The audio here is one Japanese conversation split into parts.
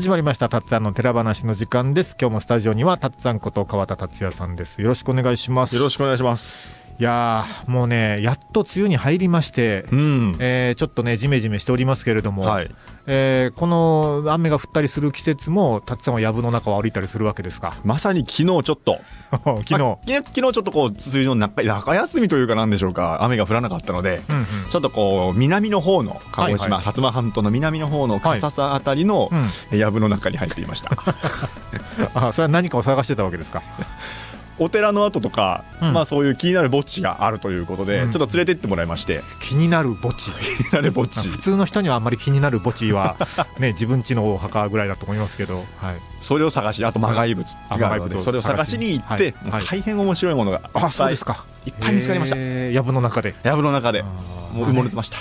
始まりましたたっつぁんの寺話の時間です今日もスタジオにはたっさんこと川田達也さんですよろしくお願いしますよろしくお願いしますややもうね、やっと梅雨に入りまして、うん、えー、ちょっとね、じめじめしておりますけれども、はい、えー、この雨が降ったりする季節も、たっさんは藪の中を歩いたりするわけですかまさに昨日ちょっと、昨日、まあ、昨日ちょっとこう梅雨の中中休みというか、なんでしょうか、雨が降らなかったので、うんうん、ちょっとこう、南の方の鹿児島、はいはい、薩摩半島の南の方の笠佐あたりの藪、はい、うん、の中に入っていました。あそれは何かを探してたわけですかお寺の跡とか、うん、まあそういう気になる墓地があるということで、うん、ちょっと連れてってもらいまして気になる墓地気になる墓地普通の人にはあんまり気になる墓地は、ね、自分家のお墓ぐらいだと思いますけど、はい、それを探しあと魔外物があるのでそれを探しに行って、はい、大変面白いものがあそうですかいっぱい見つかりました藪の中で藪の中で埋もれてました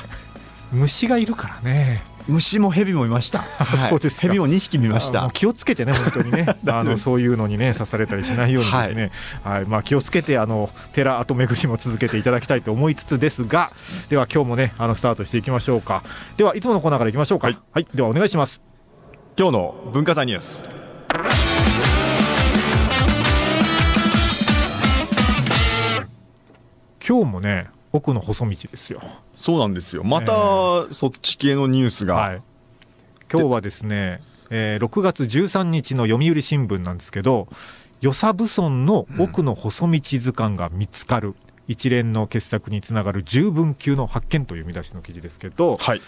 虫がいるからね虫も蛇もいました、はい、そうです蛇も2匹見ました気をつけてね本当にね あのそういうのにね刺されたりしないようにですね、はい、はい、まあ、気をつけてあの寺跡巡りも続けていただきたいと思いつつですがでは今日もねあのスタートしていきましょうかではいつものコーナーからいきましょうか、はい、はい、ではお願いします今日の文化財ニュース今日もね奥の細道ですよそうなんですよまた、そっち系のニュースが、はい、今日はですね、えー、6月13日の読売新聞なんですけど与謝蕪村の奥の細道図鑑が見つかる、うん、一連の傑作につながる十分級の発見という見出しの記事ですけど、はい、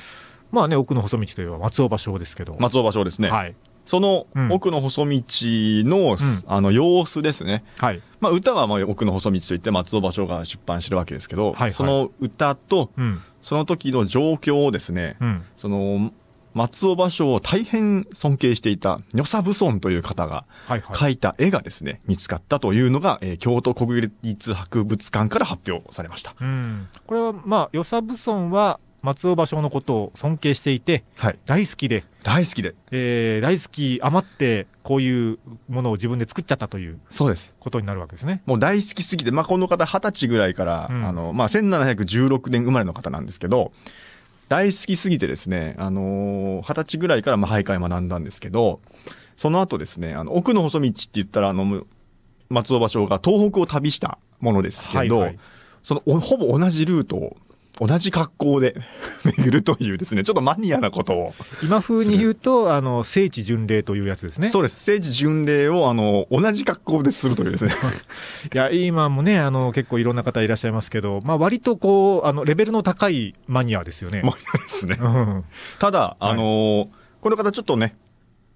まあね奥の細道といえば松尾芭蕉ですけど松尾芭蕉ですね、はい、その奥の細道の,、あの様子ですね、はいまあ、歌はまあ奥の細道といって松尾芭蕉が出版してるわけですけど、はいはい、その歌と、その時の状況をですね、その松尾芭蕉を大変尊敬していた与謝武尊という方が描いた絵がですね、はいはい、見つかったというのが、えー、京都国立博物館から発表されました。これはまあ、与武尊は松尾芭蕉のことを尊敬していて、はい、大好きで大好きで、えー、大好き余ってこういうものを自分で作っちゃったというそうですことになるわけですねもう大好きすぎて、まあ、この方二十歳ぐらいから、うん、あのまあ、1716年生まれの方なんですけど大好きすぎてですね、あのー、歳ぐらいからまあ俳学んだんですけど、その後ですね、あの、奥の細道って言ったら、あの、松尾芭蕉が東北を旅したものですけど、はいはい、その、ほぼ同じルートを同じ格好で 巡るというですねちょっとマニアなことを今風に言うとあの聖地巡礼というやつですねそうです聖地巡礼をあの同じ格好でするというですね いや今もねあの結構いろんな方いらっしゃいますけど、まあ、割とこうあのレベルの高いマニアですよねマニアですね、うん、ただあの、はい、この方ちょっとね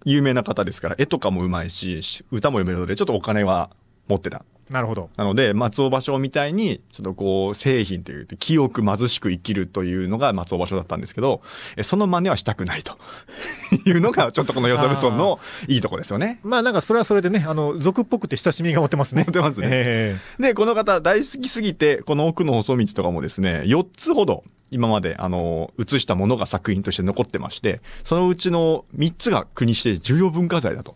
有名な方ですから絵とかもうまいし歌も読めるのでちょっとお金は持ってたなるほど。なので、松尾芭蕉みたいに、ちょっとこう、製品という、清く貧しく生きるというのが松尾芭蕉だったんですけど、その真似はしたくないと いうのが、ちょっとこのよさぶそんのいいとこですよね。まあなんかそれはそれでね、あの、俗っぽくて親しみが持てますね。持てますね。えー、で、この方大好きすぎて、この奥の細道とかもですね、4つほど、今まで、あの、映したものが作品として残ってまして、そのうちの3つが国指定重要文化財だと。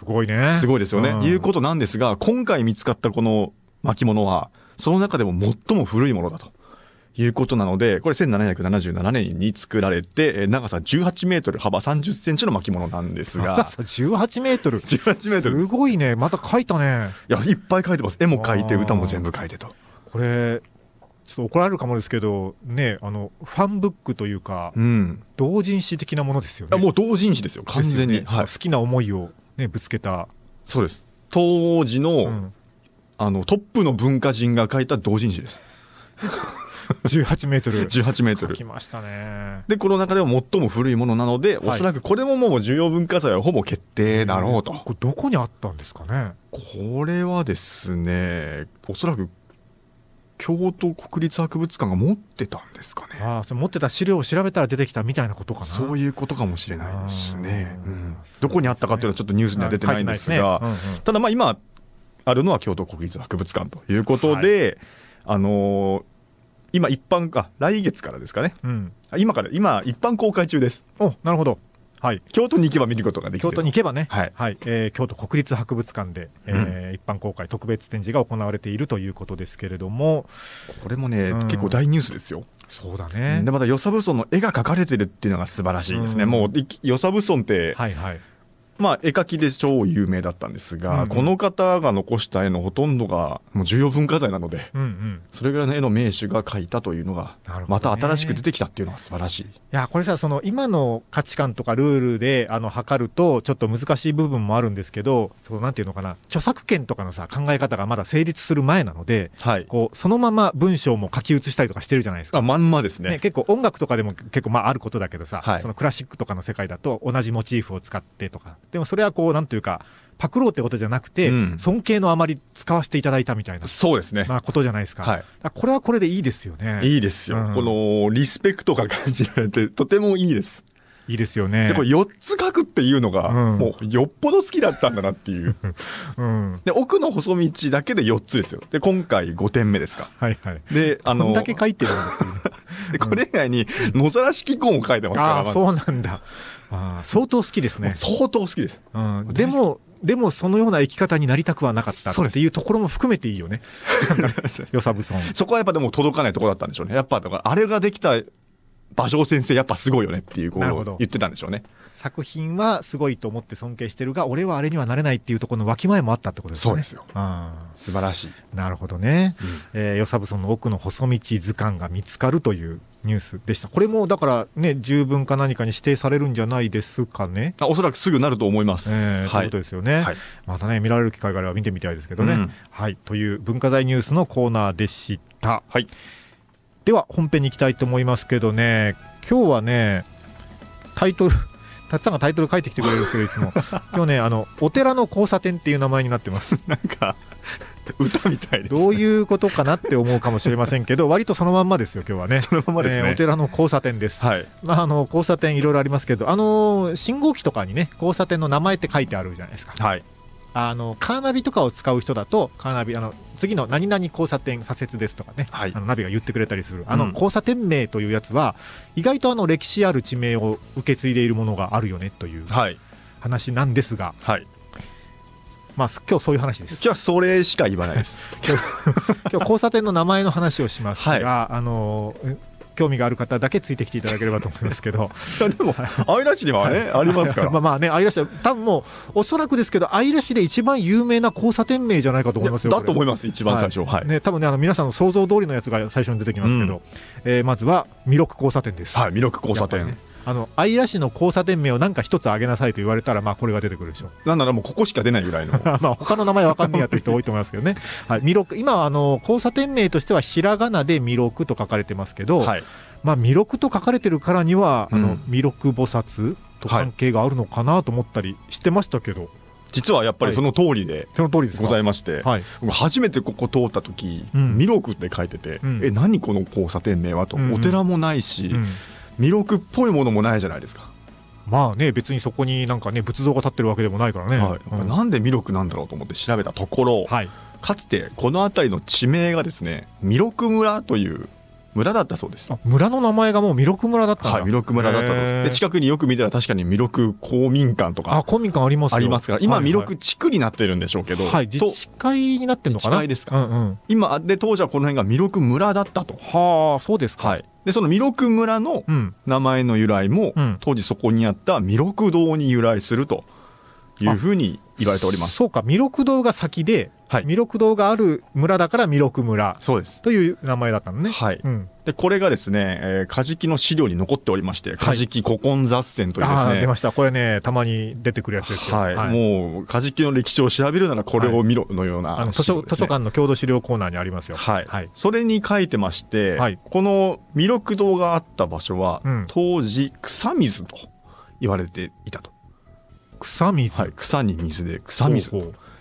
すごいね。すごいですよね。うん、いうことなんですが、今回見つかったこの巻物は、その中でも最も古いものだと。いうことなので、これ1777年に作られて、長さ18メートル、幅30センチの巻物なんですが。18 メートル ?18 メートル。すごいね。また描いたね。いや、いっぱい書いてます。絵も描いて、歌も全部描いてと。これ、ちょっと怒られるかもですけど、ね、あの、ファンブックというか、うん、同人誌的なものですよね。もう同人誌ですよ、完全に。ねはい、好きな思いをね、ぶつけたそうです当時のうん、あのトップの文化人が書いた同人誌です18 メートル。18メートル。きましたね。で、この中でも最も古いものなので、はい、おそらくこれももう重要文化財はほぼ決定だろうと。これどこにあったんですかねこれはですね、おそらく京都国立博物館が持ってたんですかねあそ持ってた資料を調べたら出てきたみたいなことかなそういうことかもしれないですね、うん、どこにあったかというのはちょっとニュースには出てないんですが、ねうんうん、ただまあ今あるのは京都国立博物館ということで、はい、あのー、今一般か来月からですかね、うん、今から今一般公開中ですおなるほどはい、京都に行けば見ることができる京都に行けばね、はいはい、えー、京都国立博物館で、えー、うん、一般公開特別展示が行われているということですけれどもこれもね、うん、結構大ニュースですよ。そうだねでまた与謝蕪村の絵が描かれてるっていうのが素晴らしいですね、うん、もう与謝蕪村って、はいはい、まあ、絵描きで超有名だったんですが、うん、この方が残した絵のほとんどがもう重要文化財なので、うんうん、それぐらいの絵の名手が描いたというのが、ね、また新しく出てきたっていうのは素晴らしいいやこれさその今の価値観とかルールであの測るとちょっと難しい部分もあるんですけどそのなんていうのかな著作権とかのさ考え方がまだ成立する前なので、はい、こうそのまま文章も書き写したりとかしてるじゃないですかあまんまですね、ね、結構音楽とかでも結構まああることだけどさ、はい、そのクラシックとかの世界だと同じモチーフを使ってとかでもそれはこうなんというかパクろうってことじゃなくて、うん、尊敬のあまり使わせていただいたみたいなそうですね、まあ、ことじゃないですかはい、これはこれでいいですよねいいですよ、うん、このリスペクトが感じられてとてもいいですいいですよね。で、これ4つ書くっていうのが、もうよっぽど好きだったんだなっていう。うん、で、奥の細道だけで4つですよ。で、今回5点目ですか。はいはい。で、あの。だけ書いてるんです これ以外に、野ざらし気候も書いてますから。あ、そうなんだ。あ相当好きですね。相当好きです。うん、でも、でもそのような生き方になりたくはなかったっていうところも含めていいよね。よさぶそん。そこはやっぱでも届かないところだったんでしょうね。やっぱだからあれができた馬上先生やっぱすごいよねっていうこと言ってたんでしょうね作品はすごいと思って尊敬してるが俺はあれにはなれないっていうところのわきまえもあったってことですねそうですようん、素晴らしいなるほどね、うん、えー、ヨサブソの奥の細道図鑑が見つかるというニュースでしたこれもだからね十分か何かに指定されるんじゃないですかねあおそらくすぐなると思います、えーはい、ということですよね、はい、またね見られる機会があれば見てみたいですけどね、うん、はいという文化財ニュースのコーナーでしたはいでは本編に行きたいと思いますけどね今日はねタイトルたくさんがタイトル書いてきてくれるんですけどいつも 今日ねあのお寺の交差点っていう名前になってます なんか歌みたいです、ね、どういうことかなって思うかもしれませんけど割とそのまんまですよ今日はねそのままですね、えー、お寺の交差点です、はい、まああの交差点いろいろありますけどあの信号機とかにね交差点の名前って書いてあるじゃないですかはいあのカーナビとかを使う人だとカーナビあの次の何々交差点左折ですとかね、はい、あのナビが言ってくれたりするあの交差点名というやつは、意外とあの歴史ある地名を受け継いでいるものがあるよねという話なんですが、はい、まあ今日そういう話です。今日はそれしか言わないです。今日今日交差点の名前の話をしますが、はい、あの興味がある方だけついてきていただければと思いますけど でも愛らしにはね、はい、ありますからまあまあね愛らは多分もうおそらくですけど愛らしで一番有名な交差点名じゃないかと思いますよだと思います一番最初、はい、ね多分ねあの皆さんの想像通りのやつが最初に出てきますけど、うん、えー、まずは弥勒交差点ですはい弥勒交差点、あの姶良市の交差点名を何か一つ挙げなさいと言われたら、まあ、これが出てくるでしょうなんならもうここしか出ないぐらいのまあ他の名前わかんねえやという人多いと思いますけどね、は い、今あの交差点名としてはひらがなで弥勒と書かれてますけど、はい、まあ、弥勒と書かれてるからには、うん、あの弥勒菩薩と関係があるのかなと思ったりしてましたけど。はい実はやっぱりその通りで、その通りございまして、初めてここ通った時「弥勒」って書いてて、え何この交差点名はと、お寺もないし、弥勒っぽいものもないじゃないですかまあね別にそこになんかね仏像が立ってるわけでもないからね、はいうん、なんで弥勒なんだろうと思って調べたところ、はい、かつてこの辺りの地名がですね弥勒村という村だったそうです村の名前がもう弥勒村だったはい弥勒村だったで近くによく見たら確かに弥勒公民館とかあ公民館ありますありますから今弥勒地区になってるんでしょうけど、はい、はい、自治会になってるのかな自治会ですか、うんうん、今で当時はこの辺が弥勒村だったとはあそうですか、はい、でその弥勒村の名前の由来も、当時そこにあった弥勒堂に由来するというふうに言われておりますそうか弥勒堂が先で、はい、弥勒堂がある村だから弥勒村そうですという名前だったのね、はい、うん、でこれがですね、えー、カジキの資料に残っておりまして「カジキ古今雑誌というですね、はい、出ましたこれねたまに出てくるやつですよ、はい、はい、もうカジキの歴史を調べるならこれを見ろのような、ね、あの図書図書館の郷土資料コーナーにありますよはい、それに書いてまして、はい、この弥勒堂があった場所は、うん、当時草水と言われていたと草水、はい、草に水で草水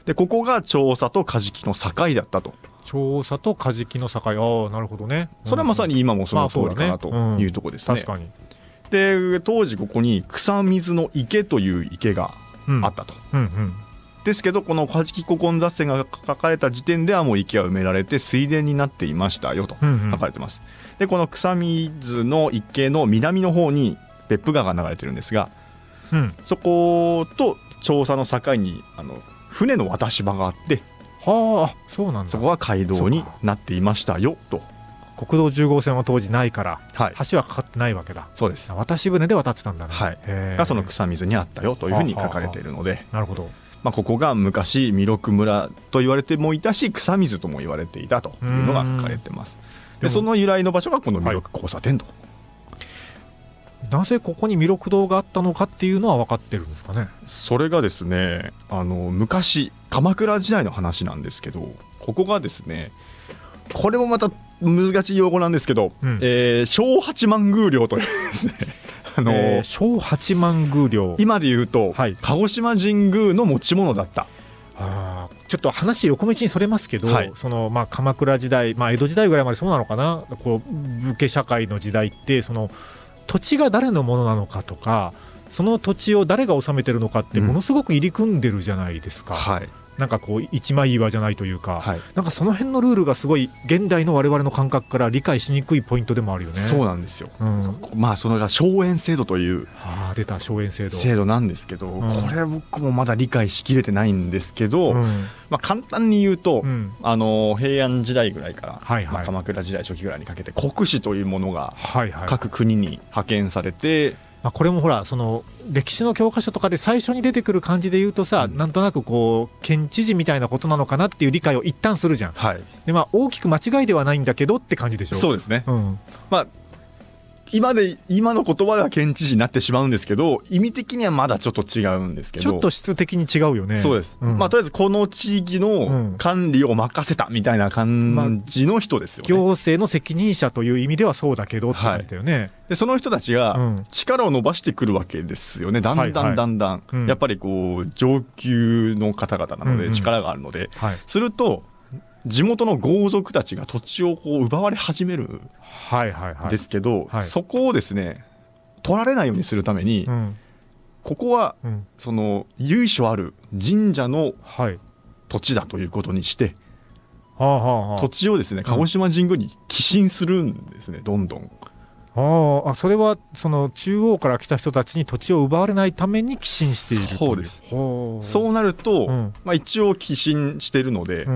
でここが調査とカジキの境だったと調査とカジキの境ああなるほどね、それはまさに今もその通りかなというとこですねまあねうん、で当時ここに草水の池という池があったと、うんうんうんですけどこの「カジキ古今雑誌」が書かれた時点ではもう池は埋められて水田になっていましたよと書かれてます、うんうん、でこの草水の池の南の方に別府川が流れてるんですがうん、そこと調査の境にあの船の渡し場があってはあそうなんそこは街道になっていましたよと国道10号線は当時ないから、はい、橋はかかってないわけだそうです渡し船で渡ってたんだね、はい、がその草水にあったよというふうに書かれているのでなるほどまあ、ここが昔弥勒村と言われてもいたし草水とも言われていたというのが書かれてますでその由来の場所がこの弥勒交差点となぜここに弥勒堂があったのかっていうのは分かってるんですかねそれがですねあの昔鎌倉時代の話なんですけどここがですねこれもまた難しい用語なんですけど、うん、えー、小八幡宮陵というですね あのーえー、小八幡宮陵今で言うと、はい、鹿児島神宮の持ち物だったあちょっと話横道にそれますけど、はい、そのまあ、鎌倉時代、まあ、江戸時代ぐらいまでそうなのかなこう武家社会の時代ってその土地が誰のものなのかとかその土地を誰が治めてるのかってものすごく入り組んでるじゃないですか。うんはいなんかこう一枚岩じゃないというか、はい、なんかその辺のルールがすごい現代の我々の感覚から理解しにくいポイントでもあるよね。そうなんですよ、うん、まあそのが荘園制度というあ出た荘園制度制度なんですけど、うん、これ僕もまだ理解しきれてないんですけど、うん、まあ、簡単に言うと、あの平安時代ぐらいから、はいはい鎌倉時代初期ぐらいにかけて国司というものが各国に派遣されて。はいはいまあ、これもほらその歴史の教科書とかで最初に出てくる感じで言うとさ、うん、なんとなくこう県知事みたいなことなのかなっていう理解を一旦するじゃん、はい、でまあ、大きく間違いではないんだけどって感じでしょそうですね、うんまあ、今で今の言葉では県知事になってしまうんですけど意味的にはまだちょっと違うんですけどちょっと質的に違うよねそうです、うん、まあとりあえずこの地域の管理を任せたみたいな感じの人ですよ、ねまあ、行政の責任者という意味ではそうだけどってわれたよね、はい、でその人たちが力を伸ばしてくるわけですよねだんだんだんだん、はいはい、やっぱりこう上級の方々なので力があるので、うんうんはい、すると地元の豪族たちが土地をこう奪われ始めるんですけど、はいはいはい、そこをですね取られないようにするために、うん、ここは、うん、その由緒ある神社の土地だということにして、はあはあ、土地をですね鹿児島神宮に寄進するんですね、うん、どんどん。ああそれはその中央から来た人たちに土地を奪われないために寄進しているそうですそうなると、まあ、一応寄進しているので、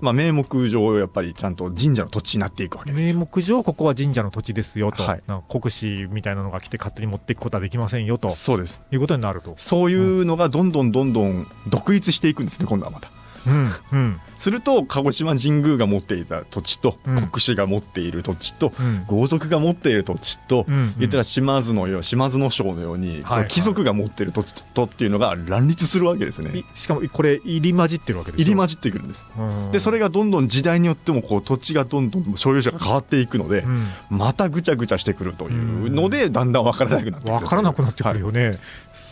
まあ、名目上やっぱりちゃんと神社の土地になっていくわけです名目上ここは神社の土地ですよと、はい、国司みたいなのが来て勝手に持っていくことはできませんよとそうですいうことになるとそういうのがどんどんどんどん独立していくんですね、今度はまたうんうん、すると鹿児島神宮が持っていた土地と、国司が持っている土地と、豪族が持っている土地と、言ったら島津のよう島津の省のように、はいはい、貴族が持っている土地とっていうのが乱立するわけですね。しかもこれ入り混じってるわけです入り混じってくるんです。でそれがどんどん時代によってもこう土地がどんどん所有者が変わっていくので、またぐちゃぐちゃしてくるというので、だんだん分からなくなってくる。からなくなってくるよね。はい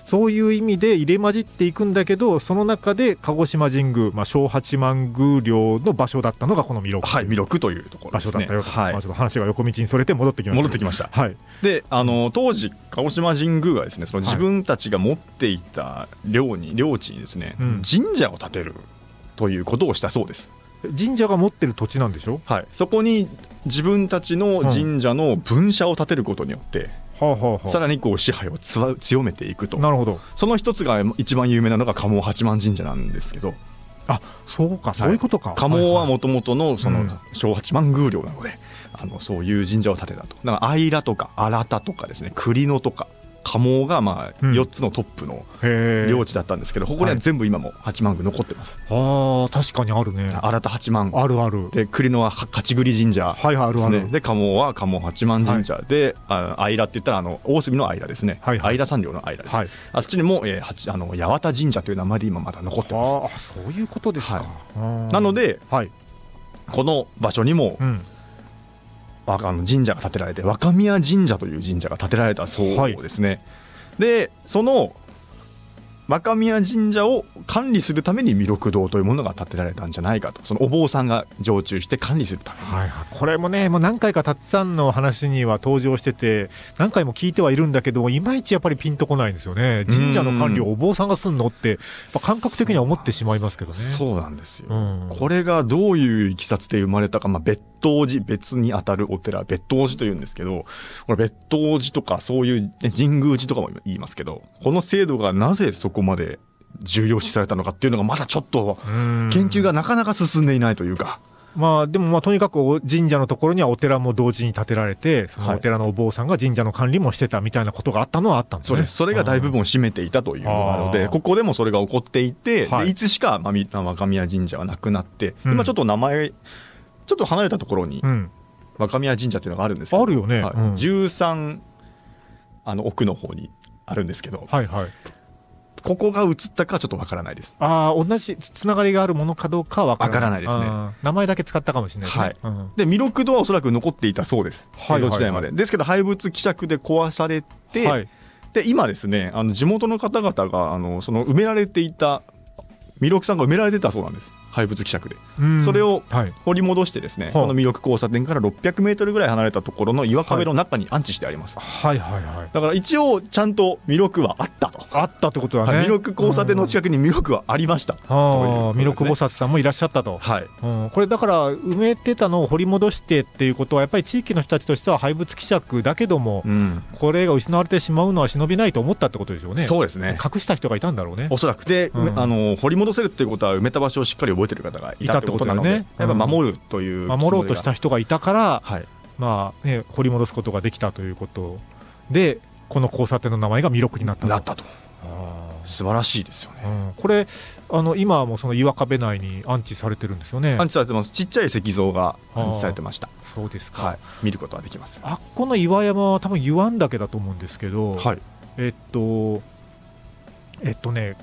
そういう意味で入れ混じっていくんだけどその中で鹿児島神宮、まあ、小八幡宮陵の場所だったのがこの弥勒、はい、弥勒というところ、ね、場所だったよと、はい、まあ、ちょっと話が横道にそれて戻ってきました戻ってきました、はい、であの当時鹿児島神宮はですねその自分たちが持っていた領に領地にですね、うん、神社を建てるということをしたそうです神社が持ってる土地なんでしょ、はい、そこに自分たちの神社の分社を建てることによって、うんはあはあ、さらにこう支配を強めていくとなるほどその一つが一番有名なのが蒲生八幡神社なんですけどあそうか、はい、そういうことか蒲生はもともとのその小八幡宮領なので、うん、あのそういう神社を建てたとだからあいら」とかあらた」とかですね栗のとか加茂がまあ4つのトップの領地だったんですけど、ここには全部今も八幡宮残ってます、はあ確かにあるね新田八幡あるあるで栗野は勝ち栗神社はいあるあるで加茂は加茂八幡神社で、あ姶良って言ったらあの大隅の間ですね姶良山稜の間です、あっちにも、えー、あの八幡神社という名前で今まだ残ってますあそういうことですか、なので、はい、この場所にも、うんあの神社が建てられて若宮神社という神社が建てられたそうですね、はい、でその若宮神社を管理するために弥勒堂というものが建てられたんじゃないかとそのお坊さんが常駐して管理するために、はいはい、これもねもう何回かたっさんの話には登場してて何回も聞いてはいるんだけどいまいちやっぱりピンとこないんですよね神社の管理をお坊さんがすんのって感覚的には思ってしまいますけどねそうなんですよ、うん、これがどういういきさつで生まれたか、まあ、別当寺別にあたるお寺別当寺というんですけどこれ別当寺とかそういう、ね、神宮寺とかも言いますけどこの制度がなぜそこまで重要視されたのかっていうのがまだちょっと研究がなかなか進んでいないというか。まあ、でもまあとにかく神社のところにはお寺も同時に建てられて、そのお寺のお坊さんが神社の管理もしてたみたいなことがあったのはあったんです、ねはい、それが大部分を占めていたというのので、ここでもそれが起こっていて、はい、いつしか、まあ、若宮神社はなくなって、今ちょっと名前ちょっと離れたところに、若宮神社というのがあるんですけどあるよね、はい13あの奥の方にあるんですけど、はいはい、ここが映ったかちょっとわからないですああ同じつながりがあるものかどうかはわからないですね名前だけ使ったかもしれないですね、はいうん、で弥勒堂はおそらく残っていたそうです、江戸時代まで、ですけど廃仏希釈で壊されて、はい、で今ですねあの地元の方々があのその埋められていた弥勒さんが埋められてたそうなんです廃物希釈でそれを掘り戻してですね、はい、この魅力交差点から600メートルぐらい離れたところの岩壁の中に安置してあります、はい、はいはいはいだから一応ちゃんと魅力はあったとあったってことだね魅力交差点の近くに魅力はありました、うん、という、ね、魅力菩薩さんもいらっしゃったとはい、うん、これだから埋めてたのを掘り戻してっていうことはやっぱり地域の人たちとしては廃物希釈だけども、うん、これが失われてしまうのは忍びないと思ったってことでしょうねそうですね隠した人がいたんだろうねおそらくで、うん、あの掘り戻せるっていうことは埋めた場所をしっかり覚ええてる方がいたってことなので、ねうん、やっぱ守るという守ろうとした人がいたから、はい、まあね、掘り戻すことができたということでこの交差点の名前が弥勒になったなったと素晴らしいですよね、うん、これあの今もその岩壁内に安置されてるんですよね安置されてますちっちゃい石像が安置されてましたそうですか、はい、見ることはできますあこの岩山は多分湯湾岳だと思うんですけど、はい、えっとえっとね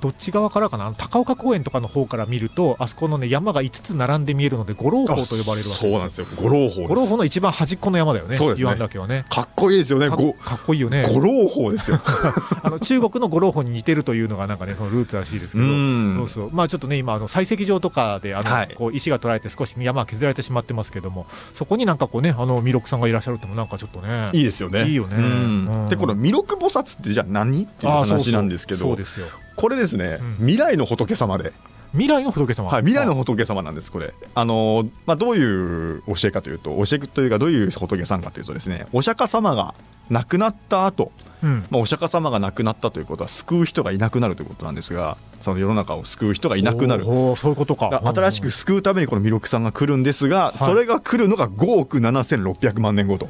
どっち側からかな高岡公園とかの方から見るとあそこの、ね、山が5つ並んで見えるので五郎峰と呼ばれるわけそうなんですよ五郎峰五郎峰の一番端っこの山だよねそうですね岳はねかっこいいですよねかっこいいよね五郎峰ですよ あの中国の五郎峰に似てるというのがなんか、ね、そのルーツらしいですけどそうそう、まあ、ちょっとね今あの採石場とかであの、はい、こう石が取られて少し山が削られてしまってますけどもそこになんかこうねあの弥勒さんがいらっしゃるってもなんかちょっとねいいですよねいいよね、でこの弥勒菩薩ってじゃあ何っていう話なんですけどそうですよこれですね、うん、未来の仏様で未来の仏様、はい、未来の仏様なんです、これ。あのまあ、どういう教えかというと、教えというか、どういう仏さんかというとですね、お釈迦様が亡くなった後、うん、まあお釈迦様が亡くなったということは、救う人がいなくなるということなんですが、その世の中を救う人がいなくなる、おそういうことか新しく救うためにこの弥勒さんが来るんですが、はい、それが来るのが5億7600万年後と。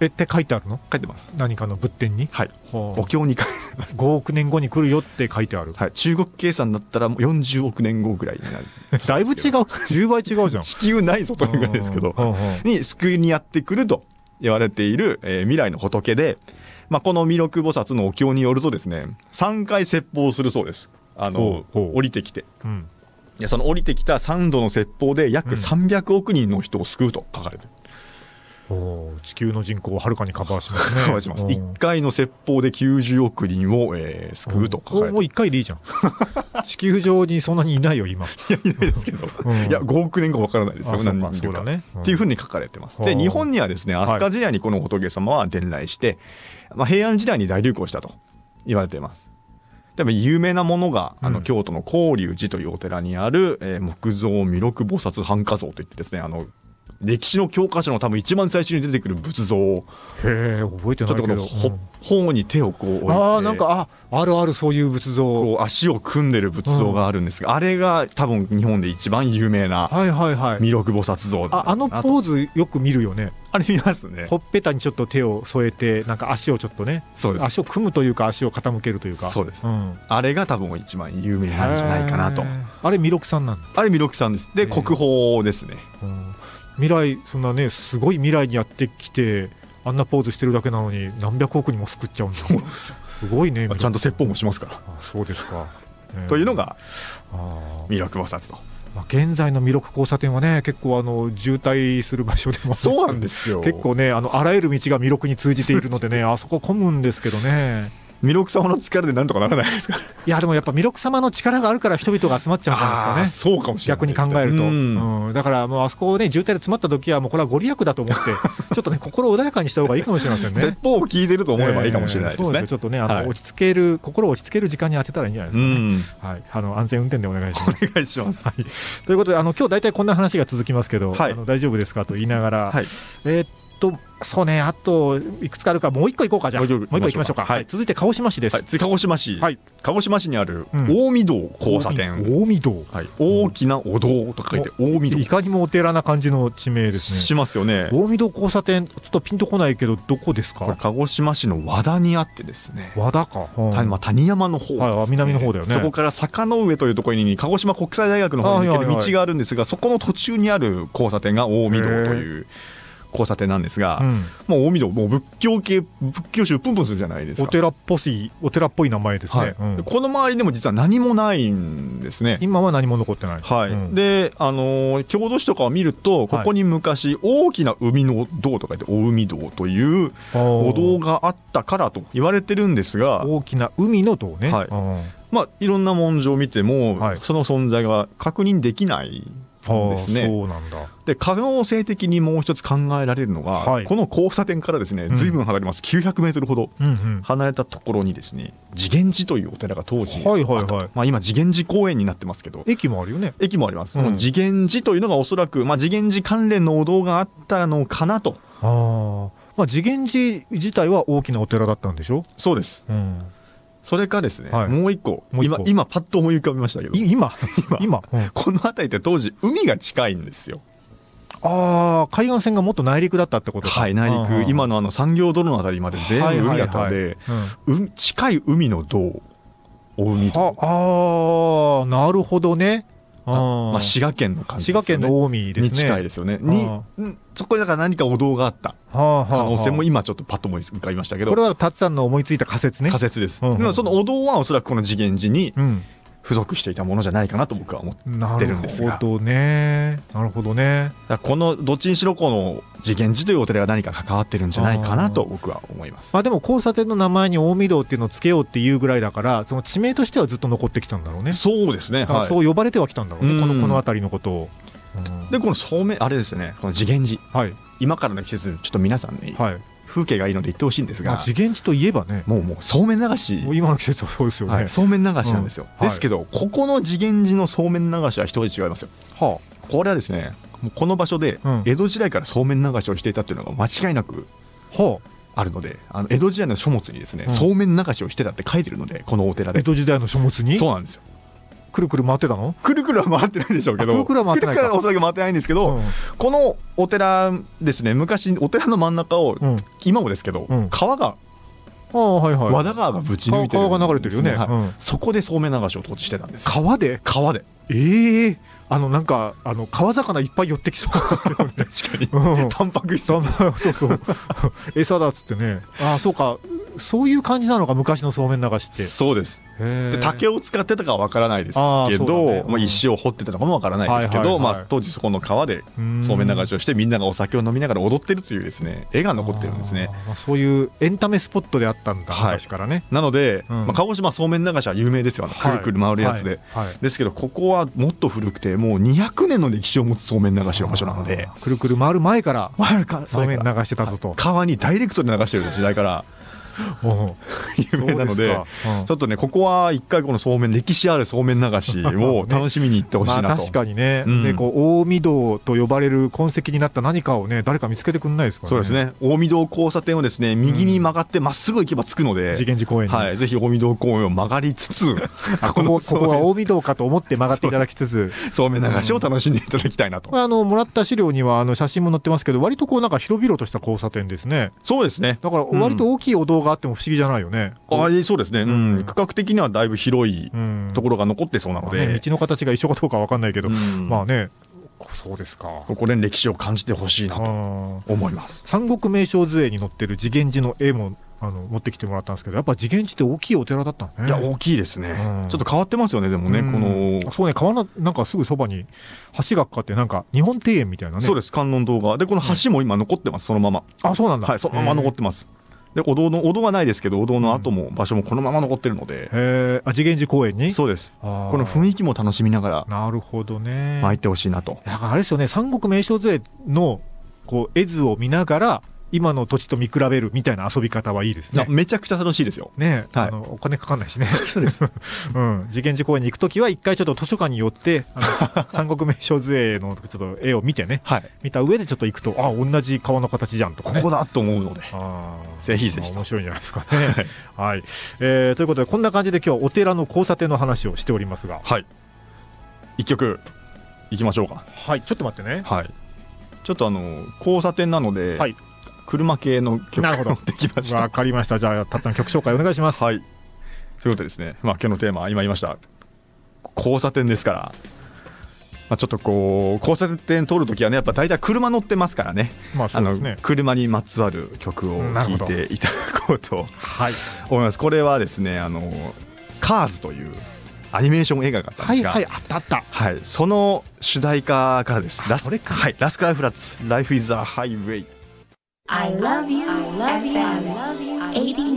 えって書いてあるの書いてます何かの仏典にはいお経に書いて5億年後に来るよって書いてある、はい、中国計算だったら40億年後ぐらいになる だいぶ違う10倍違うじゃん 地球ないぞというぐらいですけどに救いにやってくると言われている、えー、未来の仏で、まあ、この弥勒菩薩のお経によるとですね3回説法するそうですあの降りてきて、うん、その降りてきた3度の説法で約300億人の人を救うと書かれてる、うん地球の人口をはるかにカバーしますね。カバーします。一、回の説法で90億人を、えー、救うと書かれもう一回でいいじゃん。地球上にそんなにいないよ今。いやいないですけど、いや5億年かわからないですよ。何人いるかねっていうふうに書かれてます。で日本にはですね飛鳥時代にこの仏様は伝来して、まあ平安時代に大流行したと言われています。でも有名なものがあの京都の広隆寺というお寺にある、えー、木造弥勒菩薩半化像といってですねあの歴史の教科書の多分一番最初に出てくる仏像へえ覚えてないけどちょっ頬に手をこう置いてあなんかああるあるそういう仏像こう足を組んでる仏像があるんですが、うん、あれが多分日本で一番有名な弥勒菩薩像、はいはい、ああのポーズよく見るよねあれ見ますねほっぺたにちょっと手を添えてなんか足をちょっとねそうです足を組むというか足を傾けるというかそうです、うん、あれが多分一番有名なんじゃないかなとあれ弥勒さんなんあれ弥勒さんですで国宝ですね、うん未来そんなねすごい未来にやってきてあんなポーズしてるだけなのに何百億にも救っちゃうんだすごいねちゃんと説法もしますからそうですか、というのが魅力摩擦と。まあ、現在の魅力交差点はね結構あの渋滞する場所でもそうなんですよ結構ねあのあらゆる道が魅力に通じているのでねあそこ混むんですけどね。弥勒様の力でなんとかならないですかいやでもやっぱ弥勒様の力があるから人々が集まっちゃうんじゃないですかねそうかもしれない、逆に考えると、うん、うん、だからもうあそこをね渋滞で詰まった時はもうこれはご利益だと思って ちょっとね心穏やかにした方がいいかもしれませんね説法を聞いてると思えばいいかもしれないですね、えー、ちょっとねあの、はい、落ち着ける心を落ち着ける時間に当てたらいいんじゃないですかね、うん、はい、あの安全運転でお願いしますお願いします、はい、ということであの今日大体こんな話が続きますけど、はい、あの大丈夫ですかと言いながら、はい、えー、っとそうね、あといくつかあるかもう一個行こうか、じゃあ、もう一個行きましょうか、はい、続いて鹿児島市です、はい、鹿児島市、はい、鹿児島市にある大御堂交差点、大御堂、はい、大きなお堂と書いて、近江道、いかにもお寺な感じの地名ですね、しますよね、大御堂交差点、ちょっとピンとこないけど、どこですか鹿児島市の和田にあってですね、和田か、はいまあ、谷山の方、ね、はい、南の方だよね、そこから坂の上というところに、鹿児島国際大学の方に行ける道があるんですが、そこの途中にある交差点が大御堂という。交差点なんですが、うん、もう大見堂もう仏教系仏教宗プンプンするじゃないですかお寺っぽいお寺っぽい名前ですね、はいうん、この周りでも実は何もないんですね今は何も残ってない、はい、うん、で、あのー、郷土史とかを見るとここに昔、大きな海の堂とか言って大海堂というお堂があったからと言われてるんですが大きな海の堂ね、はいまあ、いろんな文書を見ても、はい、その存在が確認できないんですね。そうなんだで可能性的にもう一つ考えられるのが、はい、この交差点からですねぶん離れます、うん、900メートルほど離れたところにですね次元寺というお寺が当時あ、まあ、今次元寺公園になってますけど駅もあるよね駅もあります、うん、次元寺というのがおそらく、まあ、次元寺関連のお堂があったのかなとあ、まあ、次元寺自体は大きなお寺だったんでしょそうです、うんそれかですね、はい、もう一個今今パッと思い浮かびましたけど今今今、うん、この辺りって当時海が近いんですよああ、海岸線がもっと内陸だったってことはい内陸、うんうん、今のあの産業道路の辺りまで全部海だったんで、はいはい、近い海の道お海とああなるほどねまあ、滋賀県の感じ、ね、滋賀県の近江ですねに近いですよねにそこにだから何かお堂があった可能性も今ちょっとパッと思い浮かびましたけどこれは達さんの思いついた仮説ね仮説です、でもそのお堂はおそらくこの次元寺に、うん付属していたものじゃないかなと僕は思ってるんですがなるほどねなるほどねこのどっちにしろこの次元寺というお寺が何か関わってるんじゃないかなと僕は思いますまあでも交差点の名前に近江堂っていうのをつけようっていうぐらいだからその地名としてはずっと残ってきたんだろうねそうですね、そう呼ばれてはきたんだろうねこのこの辺りのことを、でこの正面あれですねこの次元寺、はい、今からの季節ちょっと皆さんに、はい風景がいいので行ってほしいんですが、次元地といえばねもうもうそうめん流し今の季節はそうですよね、はい、そうめん流しなんですよ、うん、ですけど、ここの次元地のそうめん流しは一味違いますよ、はあ、これはですねもうこの場所で江戸時代からそうめん流しをしていたっていうのが間違いなく、ああるのであの江戸時代の書物にですね、うん、そうめん流しをしてたって書いてるのでこのお寺で江戸時代の書物にそうなんですよくるくる回ってたのくるくるは回ってないでしょうけどくるくるは回ってないくるくるはおそらく回ってないんですけど、うん、このお寺ですね昔お寺の真ん中を、うん、今もですけど、川があはいはい、和田川がぶち抜いてる、ね、川が流れてるよね、はいうん、そこでそうめん流しを当時してたんです川で川でええー、あのなんかあの川魚いっぱい寄ってきそう確かに、うん、タンパク質そうそう餌だっつってねああそうかそういう感じなのか昔のそうめん流しってそうですで竹を使ってたかは分からないですけど、ねまあ、石を掘ってたのかも分からないですけど、まあ、当時そこの川でそうめん流しをしてみんながお酒を飲みながら踊ってるというですね絵が残ってるんですね、まあ、そういうエンタメスポットであったんだ、昔からね、はい、なので、うん、まあ、鹿児島そうめん流しは有名ですよくるくる回るやつで、ですけどここはもっと古くてもう200年の歴史を持つそうめん流しの場所なのでくるくる回る前からそうめん流してたぞと川にダイレクトで流してる時代から 有名なので、うん、ちょっとねここは一回このそうめん歴史あるそうめん流しを楽しみに行ってほしいなと、ねまあ、確かにね、うん、でこう近江道と呼ばれる痕跡になった何かをね誰か見つけてくんないですか、ね、そうですね近江道交差点をですね右に曲がってまっすぐ行けば着くので、次元寺公園はい、ぜひ近江道公園を曲がりつつ あここここは近江道かと思って曲がっていただきつつそうめん流しを楽しんでいただきたいなと、うん、あのもらった資料にはあの写真も載ってますけど割とこうなんか広々とした交差点ですねそうですねだから割と大きいお堂があっても不思議じゃないよね。あそうですね、うん、うん、区画的にはだいぶ広いところが残ってそうなので、まあね、道の形が一緒かどうか分かんないけど、まあね、そうですかここで歴史を感じてほしいなと思います三国名勝図絵に載ってる次元寺の絵もあの持ってきてもらったんですけどやっぱ次元寺って大きいお寺だったんねいや大きいですね、うん、ちょっと変わってますよねでもね、うん、このそうね川のなんかすぐそばに橋がかかってなんか日本庭園みたいなねそうです観音堂がでこの橋も今残ってます、そのままあそうなんだはいそのまま残ってます、えーでお堂のお堂はないですけどお堂の後も場所もこのまま残ってるので、うん、あ次元寺公園にそうですこの雰囲気も楽しみながらなるほどね、まあ、ってほしいなとだからあれですよね三国名所勢のこう絵図を見ながら今の土地と見比べるみたいな遊び方はいいですねめちゃくちゃ楽しいですよね、はい、あのお金かかんないしね そうです、うん、次元寺公園に行く時は一回ちょっと図書館に寄って 三国名所図絵のちょっと絵を見てね、はい、見た上でちょっと行くとあ同じ川の形じゃんとか、ね、ここだと思うのでああ、ぜひぜひ面白いんじゃないですかね、はい、はい、えー、ということでこんな感じで今日お寺の交差点の話をしておりますがはい一曲いきましょうかはいちょっと待ってねはいちょっとあの交差点なので、はい、車系の曲を持ってきましたわかりましたじゃあたっちゃん曲紹介お願いしますはいということでですね、まあ、今日のテーマ今言いました交差点ですから、まあ、ちょっとこう交差点通るときはねやっぱ大体車乗ってますからねまあね、あの車にまつわる曲を聴いていただこうと思います、これはですねあのカーズというアニメーション映画があったんですが、はいはい、あったあった、はい、その主題歌からですラス,、カはい、ラスカーフラッツ「Life is a Highway」I love you, I love you, I love you,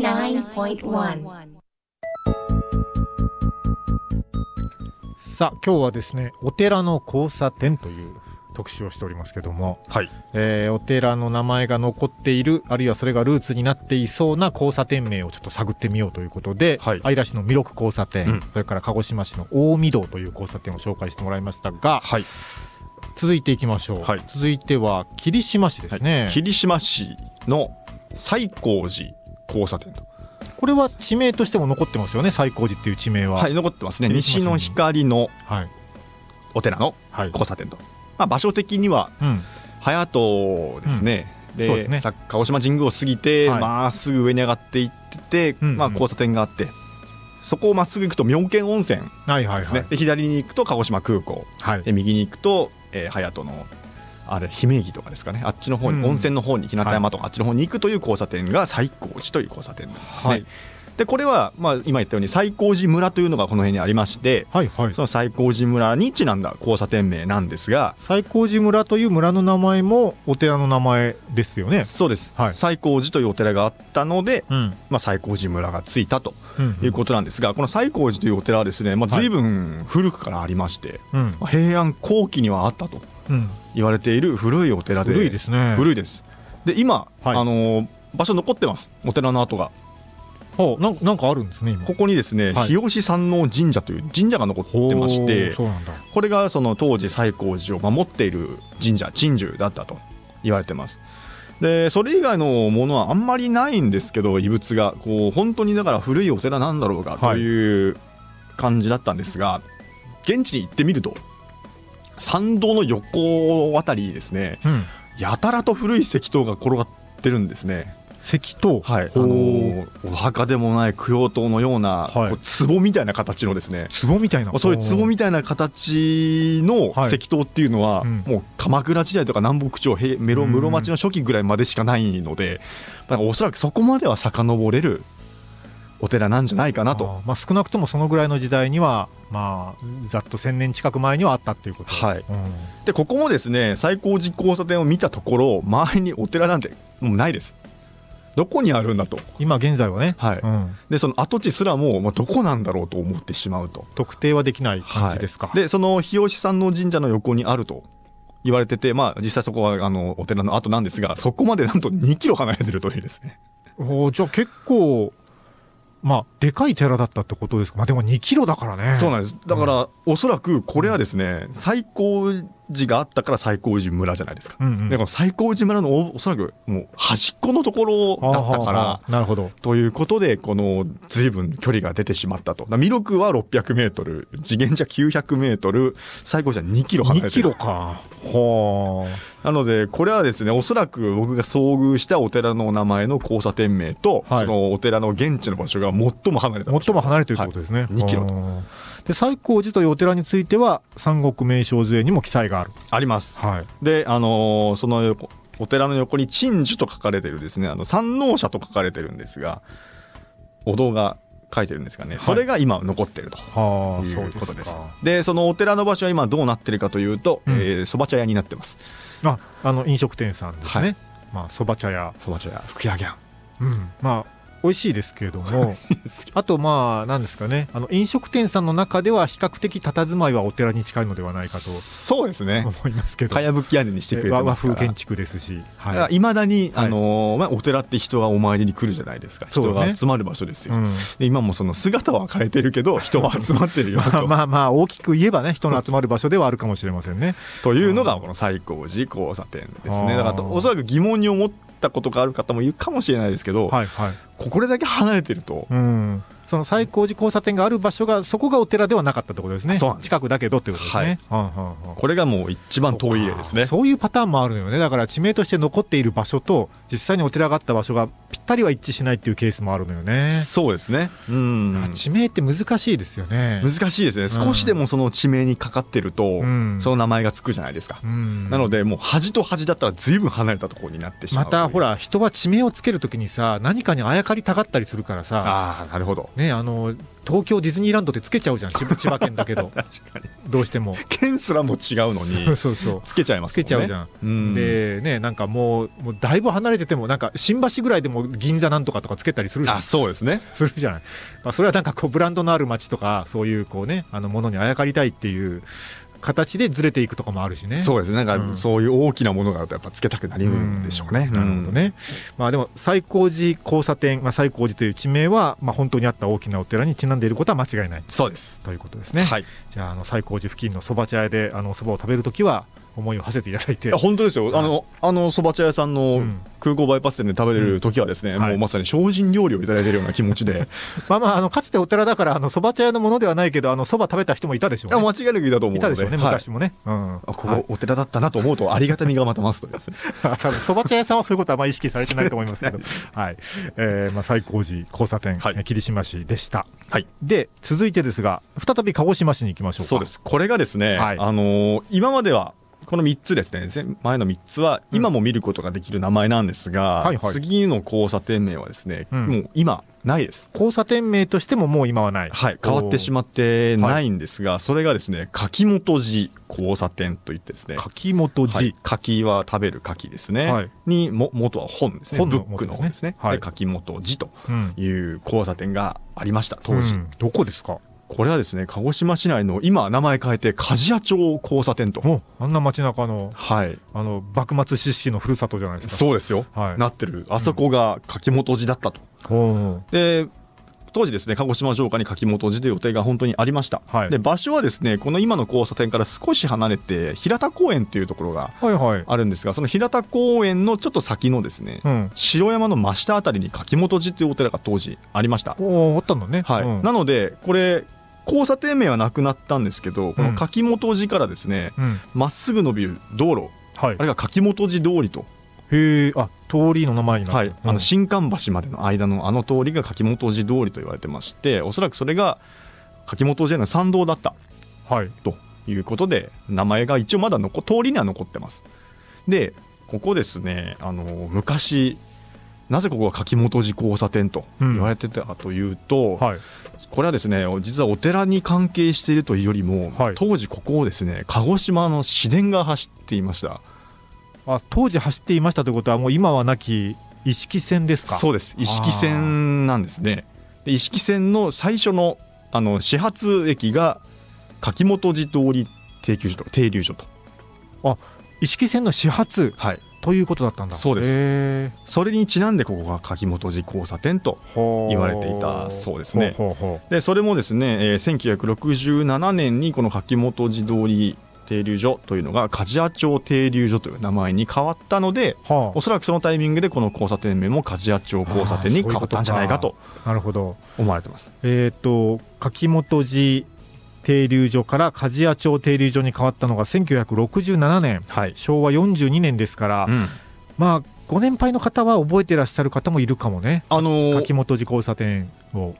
89.1さあ今日はですねお寺の交差点という特集をしておりますけども、はいえーお寺の名前が残っているあるいはそれがルーツになっていそうな交差点名をちょっと探ってみようということで、はい姶良市の弥勒交差点、うんそれから鹿児島市の大御堂という交差点を紹介してもらいましたが、はい続いていきましょう、はい、続いては霧島市ですね、はい、霧島市の西光寺交差点とこれは地名としても残ってますよね西光寺っていう地名ははい残ってますね西の光のお寺の交差点と、はい、まあ、場所的には隼人ですね、うん、で、ね、鹿児島神宮を過ぎて、はい、まっすぐ上に上がっていってて、うんうん、まあ、交差点があってそこをまっすぐ行くと妙見温泉ですね、はいはいはい、で左に行くと鹿児島空港、はい、で右に行くとえー、隼人のあれ姫駅とかですかねあっちの方に、うん、温泉の方に日向山とか、あっちの方に行くという交差点が最高地という交差点なんですね。はいでこれは、まあ、今言ったように最高寺村というのがこの辺にありまして、はいはい、その最高寺村にちなんだ交差点名なんですが最高寺村という村の名前もお寺の名前ですよねそうです、はい、最高寺というお寺があったので、うん、まあ、最高寺村がついたということなんですが、うんうん、この西高寺というお寺はですね、まあ、随分古くからありまして、はいまあ、平安後期にはあったと言われている古いお寺で古いですね古いですで今、はい、あのー、場所残ってますお寺の跡がほうなんなんかあるんですねここにですね、日吉山王神社という神社が残ってましてこれがその当時西光寺を守っている神社鎮守だったと言われてますでそれ以外のものはあんまりないんですけど遺物がこう本当にだから古いお寺なんだろうかという感じだったんですが、はい、現地に行ってみると参道の横あたりにですね、うん、やたらと古い石塔が転がってるんですね石塔、はい、あのお墓でもない供養塔のような、はい、う壺みたいな形のですね壺みたいなそういう壺みたいな形の石塔っていうのは、はいうん、もう鎌倉時代とか南北朝平室室町の初期ぐらいまでしかないので、うん、おそらくそこまでは遡れるお寺なんじゃないかなとまあ、少なくともそのぐらいの時代には、まあ、ざっと1000年近く前にはあったということ、はい、うん、でここもですね最高寺交差点を見たところ周りにお寺なんてもうないですどこにあるんだと今現在はね、はい、うん、でその跡地すらも、まあ、どこなんだろうと思ってしまうと特定はできない感じですか、はい、でその日吉さんの神社の横にあると言われてて、まあ、実際そこはあのお寺の跡なんですがそこまでなんと2キロ離れてるといいですねおじゃあ結構まあ、でかい寺だったってことですか、まあ、でも2キロだからねそうなんですだから、うん、おそらくこれはですね、最高寺があったから最高寺村じゃないですか、うんうん、でこの最高寺村のおそらくもう端っこのところだったからなるほどということでこの随分距離が出てしまったと弥勒は6 0 0ル次元じゃ9 0 0ル最高寺は2キロ離れてる2キロかはあなのでこれはですねおそらく僕が遭遇したお寺の名前の交差点名と、はい、そのお寺の現地の場所が最も離れた最も離れてるってことですね2キロと。で西光寺というお寺については三国名勝図にも記載があるあります、はい、で、あのー、その横お寺の横に鎮守と書かれてるですねあの山王社と書かれてるんですがお堂が書いてるんですかね、はい、それが今残ってるということですでそのお寺の場所は今どうなってるかというとそば、うん、えー、茶屋になってますああの飲食店さんですね、はい、まあそば茶屋そば茶屋ふきあぎゃうんまあ美味しいですけれども あとまあ何ですかねあの飲食店さんの中では比較的佇まいはお寺に近いのではないかとそうですね思いますけどかやぶき屋根にしてくれて和風建築ですし、はい、まだに、あのー、お寺って人がお参りに来るじゃないですか人が集まる場所ですよ、ねうん、で今もその姿は変えてるけど人は集まってるよ まあまあ大きく言えばね人の集まる場所ではあるかもしれませんね というのがこの西光寺交差点ですねだからおそらく疑問に思ったことがある方もいるかもしれないですけど、はいはい、これだけ離れてると、うん、その最高寺交差点がある場所が、そこがお寺ではなかったっことですね、す近くだけどってことですね、はいうんんん、これがもう一番遠い例ですねそういうパターンもあるのよね、だから地名として残っている場所と、実際にお寺があった場所がぴったりは一致しないっていうケースもあるのよね、そうですね、うん、地名って難しいですよね、難しいですね、少しでもその地名にかかってると、うん、その名前がつくじゃないですか、うん、なので、もう端と端だったら、ずいぶん離れたところになってしまうまたほら、人は地名をつけるときにさ、何かにあやかりたがったりするからさ。あなるほどねあの東京ディズニーランドってつけちゃうじゃん 千葉県だけどどうしても県すらも違うのに そうそうつけちゃいます、ね、つけちゃうじゃん、んでねなんかもうもうだいぶ離れててもなんか新橋ぐらいでも銀座なんとかとかつけたりするじゃんあそうですねするじゃない、まあ、それはなんかこうブランドのある街とかそういうこうねあのものにあやかりたいっていう形でずれていくとかもあるしねそうですねなんかそういう大きなものがやっぱつけたくなるんでしょうね、うんうん、なるほどね、まあ、でも最高寺交差点、まあ、最高寺という地名は、まあ、本当にあった大きなお寺にちなんでいることは間違いないそうですということですね、はい、じゃああの最高寺付近のそば茶屋であのそばを食べるときは思いを馳せていただいて本当ですよ、はい、あのあのそば茶屋さんの空港バイパス店で食べれる時はですね、うん、もうまさに精進料理をいただいてるような気持ちで、まあまああのかつてお寺だからそば茶屋のものではないけどそば食べた人もいたでしょうね間違いなくいたと思うのでいたでしょうね昔もね、はいうん、あここお寺だったなと思うとありがたみがまた増すとですね そば茶屋さんはそういうことはあまり意識されてないと思いますけど、はいえーまあ、最高寺交差点、霧島市でした、はい、で続いてですが再び鹿児島市に行きましょうそうですこれがですね、あのー、今まではこの3つですね前の3つは今も見ることができる名前なんですが、はいはい、次の交差点名はですね、うん、もう今ないです交差点名としてももう今はない、はい、変わってしまってないんですが、はい、それがですね柿本寺交差点といってですね柿本寺、はい、柿は食べる柿ですね、はい、にも元は本ですねブックの本ですね、はい、柿本寺という交差点がありました当時、うん、どこですかこれはですね鹿児島市内の今名前変えて鍛冶屋町交差点とあんな街中の,、はい、あの幕末志士のふるさとじゃないですかそうですよ、はい、なってるあそこが柿本寺だったと、うん、で当時ですね鹿児島城下に柿本寺という予定が本当にありました、はい、で場所はですねこの今の交差点から少し離れて平田公園というところがあるんですが、はいはい、その平田公園のちょっと先のですね、うん、城山の真下あたりに柿本寺というお寺が当時ありましたおおあったんだね、はい、うん、なのでこれ交差点名はなくなったんですけどこの柿本寺からですねま、っすぐ伸びる道路、はい、あるいは柿本寺通りとへえあ通りの名前になはい、あの新館橋までの間のあの通りが柿本寺通りと言われてましておそらくそれが柿本寺の参道だった、はい、ということで名前が一応まだ通りには残ってますでここですねあの昔なぜここが柿本寺交差点と言われてたかというと、うんはい、これはですね実はお寺に関係しているというよりも、はい、当時ここをですね鹿児島の市電が走っていましたあ当時走っていましたということはもう今はなき意識線ですかそうです意識線なんですねで意識線の最初のあの始発駅が柿本寺通り停留所と停留所とあ意識線の始発はいということだったんだそうですそれにちなんでここが柿本寺交差点と言われていたそうですねでそれもですね、えー、1967年にこの柿本寺通り停留所というのが梶谷町停留所という名前に変わったので、はあ、おそらくそのタイミングでこの交差点名も梶谷町交差点に変わったんじゃないかと思われてます。あ、ううえっ、ー、と柿本寺停留所から鍛冶屋町停留所に変わったのが1967年、はい、昭和42年ですから、うん、まあご年配の方は覚えてらっしゃる方もいるかもね、あのー、柿本寺交差点を。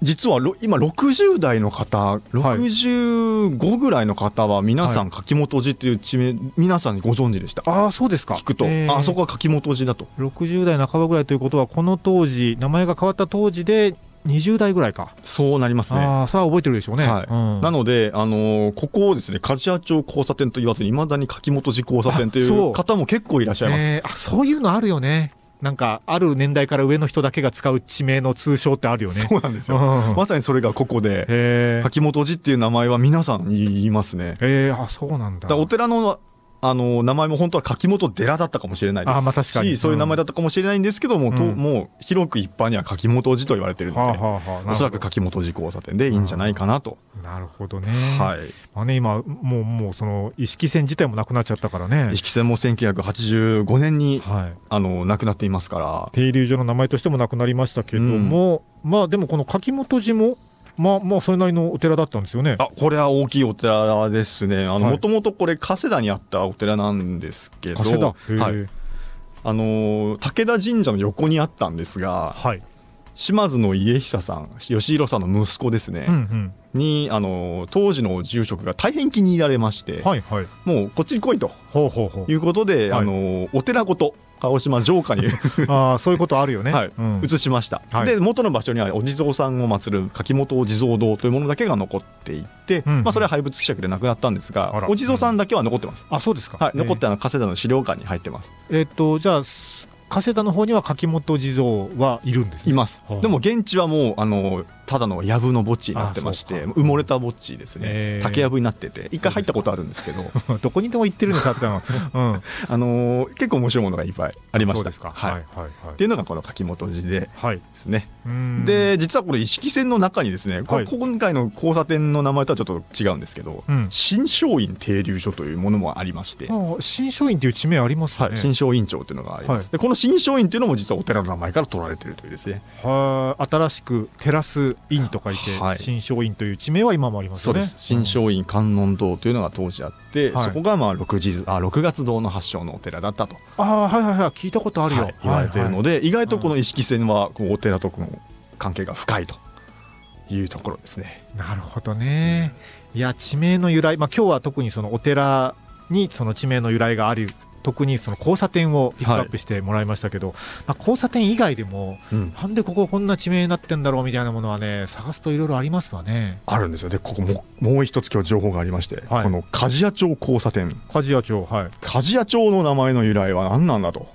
実は今60代の方65ぐらいの方は皆さん柿本寺っていう地名皆さんご存知でしたああそうですか聞くと、えー、あそこは柿本寺だと60代半ばぐらいということはこの当時名前が変わった当時で20代ぐらいかそうなりますねあそれは覚えてるでしょうね、はいうん、なので、あのー、ここをですね鍛冶屋町交差点と言わずにいまだに柿本寺交差点という方も結構いらっしゃいます、えー、あそういうのあるよねなんかある年代から上の人だけが使う地名の通称ってあるよねそうなんですよ、うん、まさにそれがここで柿本寺っていう名前は皆さん言いますねへえあそうなんだお寺のあの名前も本当は柿本寺だったかもしれないですし、あまあ確かに、うん、そういう名前だったかもしれないんですけども、うん、ともう広く一般には柿本寺と言われてるので、はあはあ、おそらく柿本寺交差点でいいんじゃないかなと。なるほどね,、はいまあね、ね今もう、もうその意識線自体もなくなっちゃったからね。意識線も1985年に、はい、あのなくなっていますから。停留所の名前としてもなくなりましたけども、うん、まあでもこの柿本寺もまあ、まあ、それなりのお寺だったんですよね。あ、これは大きいお寺ですね。あの、もともとこれ、加世田にあったお寺なんですけど。はい。あの、武田神社の横にあったんですが。はい。島津の家久さん、義弘さんの息子ですね。うんうんにあの当時の住職が大変気に入られまして、はいはい、もうこっちに来いということで、はい、あのお寺ごと鹿児島城下に あそういうことあるよね、はいうん、移しました、はい、で元の場所にはお地蔵さんを祀る柿本お地蔵堂というものだけが残っていて、うんうん、まあ、それは廃仏希釈でなくなったんですがお地蔵さんだけは残ってます、うん、あそうですか、はい、残ってあの加世田の資料館に入ってますえー、っとじゃあ加世田の方には柿本地蔵はいるんです、ね、いますでも現地はもうあのただの藪の墓地になってまして埋もれた墓地ですね竹藪になってて一回入ったことあるんですけど どこにでも行ってるのかっての、うん、あのー、結構面白いものがいっぱいありましたはいはいっていうのがこの柿本寺でですね、はい、で実はこれ意識線の中にですね、はい、今回の交差点の名前とはちょっと違うんですけど、うん、新松院停留所というものもありまして新松院という地名あります、ね、はい、新松院町というのがあります、はい、でこの新松院というのも実はお寺の名前から取られてるというですねは新しく照す院と書いて、はい、新松院という地名は今もありますよね新松院観音堂というのが当時あって、うん、そこがまあ六時あ六月堂の発祥のお寺だったとあはいはいはい聞いたことあるよ、はい、言われているので、はいはい、意外とこの意識線はこうお寺とこの関係が深いというところですねなるほどね、うん、いや地名の由来、まあ、今日は特にそのお寺にその地名の由来がある特にその交差点をピックアップしてもらいましたけど、はい、まあ、交差点以外でも、うん、なんでこここんな地名になってんだろうみたいなものはね探すといろいろありますわねあるんですよでここももう一つ今日情報がありまして、はい、この鍛冶屋町交差点鍛冶屋町はい鍛冶屋町の名前の由来は何なんだと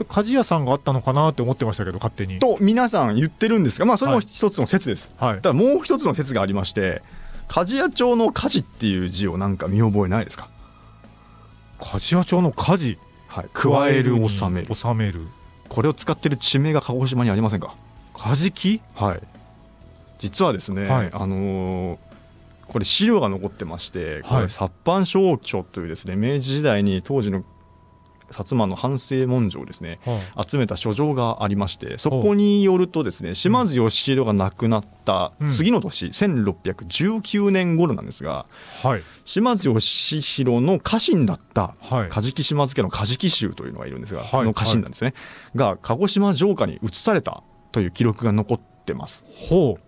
鍛冶屋さんがあったのかなって思ってましたけど勝手にと皆さん言ってるんですがまあそれも一つの説です、はい、ただもう一つの説がありまして鍛冶屋町の鍛冶っていう字をなんか見覚えないですか鍛冶屋町の家事、はい、加える納める納めるこれを使ってる地名が鹿児島にありませんかカジキはい実はですね、はい、あのーこれ資料が残ってまして、これ、はい、殺藩省庁というですね明治時代に当時の薩摩の反省文書をですね、はい、集めた書状がありましてそこによるとですね島津義弘が亡くなった次の年、うん、1619年頃なんですが、はい、島津義弘の家臣だった、はい、梶木島津家の梶木衆というのがいるんですが、その家臣なんですね、が鹿児島城下に移されたという記録が残ってます。ほう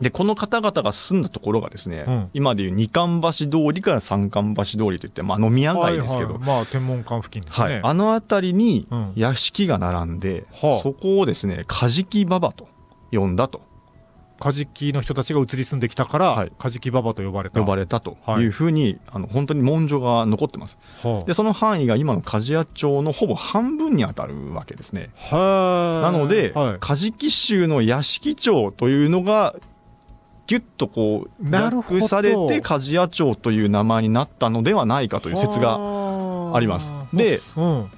で、この方々が住んだところがですね、うん、今でいう二冠橋通りから三冠橋通りといって、まあ、飲み屋街ですけど、はいはい、まあ、天文館付近ですね。はい、あの辺りに屋敷が並んで、うん、そこをですね、カジキババと呼んだと。カジキの人たちが移り住んできたから、はい、カジキババと呼ばれた呼ばれたというふうに、はい、あの本当に文書が残ってます、はあ、でその範囲が今の鍛冶屋町のほぼ半分に当たるわけですねなので、はい、カジキ州の屋敷町というのがぎゅっとこう略されて鍛冶屋町という名前になったのではないかという説があります。で、うん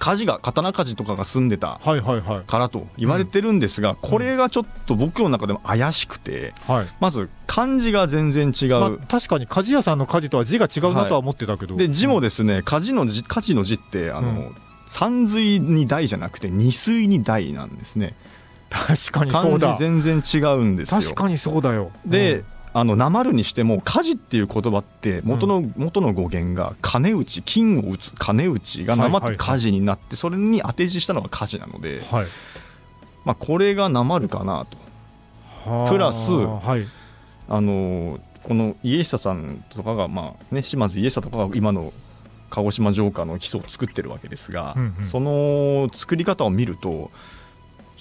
鍛冶が刀鍛冶とかが住んでたからと言われてるんですが、これがちょっと僕の中でも怪しくて、はい、まず漢字が全然違う、まあ、確かに鍛冶屋さんの鍛冶とは字が違うなとは思ってたけど、はい、で字もですね鍛冶の字鍛冶の字ってあの、うん、三水に大じゃなくて二水に大なんですね確かにそうだ全然違うんですよ確かにそうだよ、うん、で、あのなるにしても火事っていう言葉って元の、元の語源が金打ち金を打つ金打ちがなまって火事になってそれに当て字したのが火事なので、はい、まあ、これがなまるかなとプラス、はい、あのこの家久さんとかが、まあね、島津家久とかが今の鹿児島城下の基礎を作ってるわけですが、うんうん、その作り方を見ると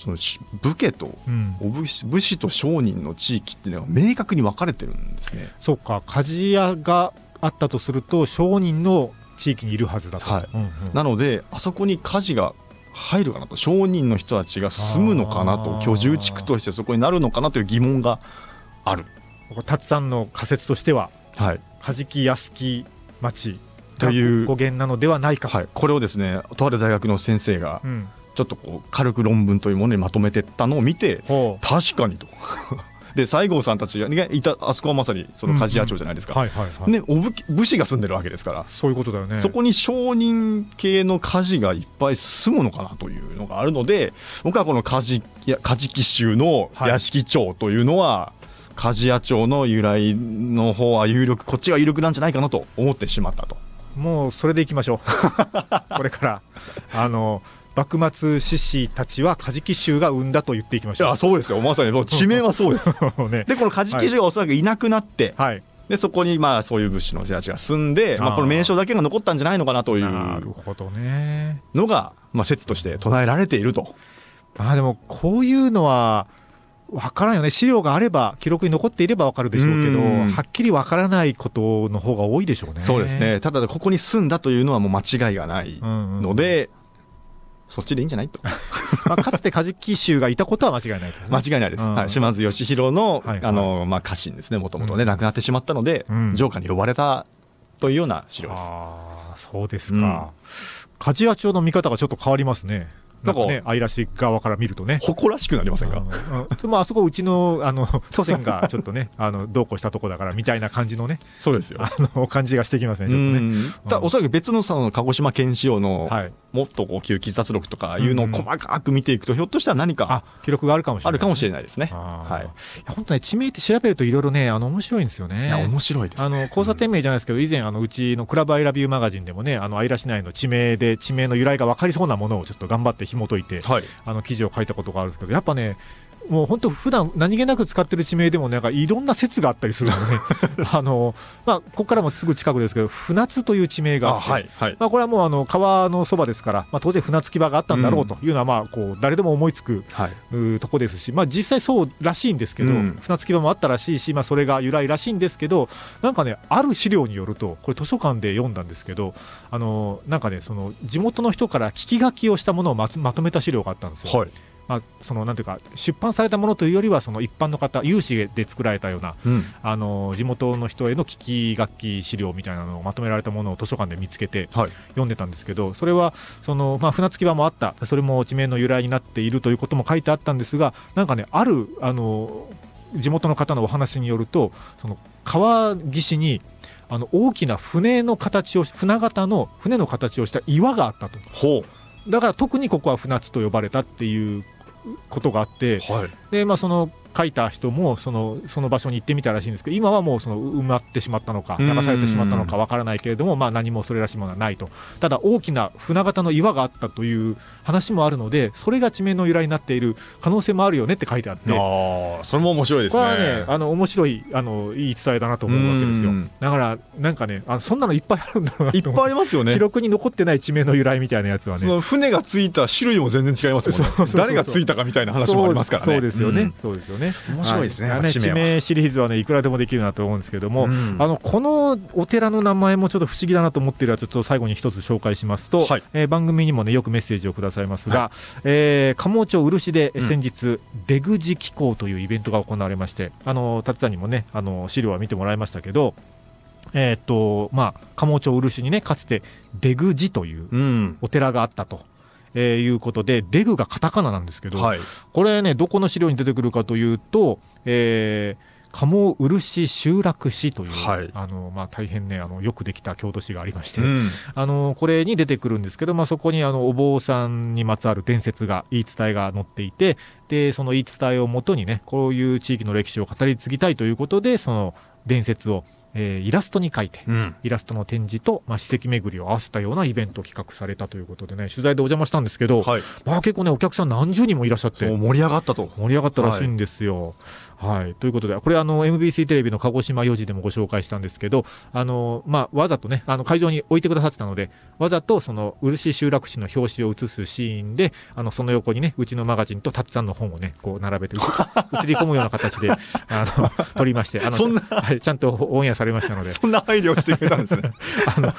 その武家と、うん、武士と商人の地域っていうのは明確に分かれてるんですね。そうか鍛冶屋があったとすると商人の地域にいるはずだと、はいうんうん、なのであそこに鍛冶が入るかなと商人の人たちが住むのかなと居住地区としてそこになるのかなという疑問があるたくさんの仮説としては、はい、カジ屋敷町という語源なのではないか、はい、これをですねとある大学の先生が、うんちょっとこう軽く論文というものにまとめてったのを見て、確かにと。で西郷さんたちがいたあそこはまさにその鍛冶屋町じゃないですか、ね、お武武士が住んでるわけですからそういうことだよねそこに商人系の鍛冶がいっぱい住むのかなというのがあるので僕はこの鍛冶鍛冶州の屋敷町というのは、鍛冶屋町の由来の方は有力こっちが有力なんじゃないかなと思ってしまったともうそれでいきましょう これからあの幕末志士たちはカジキ衆が生んだと言っていきましょういやそうですよまさに地名はそうです、ね、でこのカジキ衆がおそらくいなくなって、はい、でそこにまあそういう武士の人たちが住んで、まあ、この名称だけが残ったんじゃないのかなというなるほどねのが、まあ、説として唱えられていると。まあでもこういうのはわからんよね資料があれば記録に残っていればわかるでしょうけどはっきりわからないことの方が多いでしょうねそうですねただここに住んだというのはもう間違いがないので、うんうんうんそっちでいいんじゃないと まあ、かつてカジキ衆がいたことは間違いないです、ね、間違いないです、はい、島津義弘のはい、あのまあ、家臣ですねもともとね、亡くなってしまったので、うん、ジョに呼ばれたというような資料です。あそうですか、鍛冶屋町の見方がちょっと変わりますね。なんかね、愛らしい側から見るとね、誇らしくなりませんか、まあ、あそこ、うちのあの祖先がちょっとね、あのどうこうしたとこだからみたいな感じのね、そうですよあの感じがしてきますね、ちょっとね。だおそらく別のその鹿児島県仕様の、はい、もっとこう旧喫殺録とかいうのを細かく見ていくと、ひょっとしたら何か記録があるかもしれないあるかもしれないですね。はい、本当ね、地名って調べると、いろいろね、あの面白いんですよね。いや面白いです、あの交差点名じゃないですけど、以前、あのうちのクラブアイラビューマガジンでもね、あの愛らし内の地名で、地名の由来が分かりそうなものをちょっと頑張って紐解いて、はい、あの記事を書いたことがあるんですけどやっぱねもう本当普段何気なく使ってる地名でもなんかいろんな説があったりするので、ね、あのまあ、ここからもすぐ近くですけど船津という地名があってはいはい、まあ、これはもうあの川のそばですから、まあ、当然船着き場があったんだろうというのはまあこう誰でも思いつく、うん、とこですし、まあ、実際そうらしいんですけど、うん、船着き場もあったらしいし、まあ、それが由来らしいんですけどなんかねある資料によるとこれ図書館で読んだんですけどあのなんかねその地元の人から聞き書きをしたものをまとめた資料があったんですよ。はいまあ、そのなんていうか出版されたものというよりはその一般の方有志で作られたような、うん、あの地元の人への聞き楽器資料みたいなのをまとめられたものを図書館で見つけて、読んでたんですけどそれはその、まあ、船着き場もあったそれも地名の由来になっているということも書いてあったんですがなんかねあるあの地元の方のお話によるとその川岸にあの大きな船の形を船型の船の形をした岩があったと。ほうだから特にここは船津と呼ばれたっていうことがあって、はい、でまあ、その書いた人もそのその場所に行ってみたらしいんですけど今はもうその埋まってしまったのか流されてしまったのかわからないけれども、まあ、何もそれらしいものはないとただ大きな船形の岩があったという話もあるのでそれが地名の由来になっている可能性もあるよねって書いてあってあそれも面白いですねこれはねあの面白いあの言い伝えだなと思うわけですよだからなんかねあそんなのいっぱいあるんだろうないっぱいありますよね記録に残ってない地名の由来みたいなやつはね船がついた種類も全然違いますもんね誰がついたかみたいな話もありますからねそうですよね、そうですよねね面白いですね、はい、地名シリーズはねいくらでもできるなと思うんですけども、うん、あのこのお寺の名前もちょっと不思議だなと思ってるはちょっと最後に一つ紹介しますと、はい、えー、番組にもねよくメッセージをくださいますが、はい、えー、鴨茂町漆で先日、うん、出口紀行というイベントが行われましてあの達さんにもねあの資料は見てもらいましたけどえーとまあ、鴨町漆にねかつて出口というお寺があったとえー、いうことでデグがカタカナなんですけど、はい、これねどこの資料に出てくるかというと、えー、鴨漆集落市という、はい、あのまあ、大変ねあのよくできた京都市がありまして、うん、あのこれに出てくるんですけど、まあ、そこにあのお坊さんにまつわる伝説が言い伝えが載っていてでその言い伝えをもとにねこういう地域の歴史を語り継ぎたいということでその伝説をえー、イラストに書いて、うん、イラストの展示と、まあ、史跡巡りを合わせたようなイベントを企画されたということでね、取材でお邪魔したんですけど、はい、まあ結構ね、お客さん何十人もいらっしゃって、盛り上がったと。盛り上がったらしいんですよ。はい、ということで、これあの、MBC テレビの鹿児島4時でもご紹介したんですけど、あのまあ、わざとね、あの会場に置いてくださってたので、わざとその漆集落市の表紙を写すシーンで、あのその横にね、うちのマガジンとたっちゃんの本をね、こう並べて、写り込むような形であの撮りまして、はい、ちゃんとオンエアされましたので、そんな配慮をしてくれたんですね あの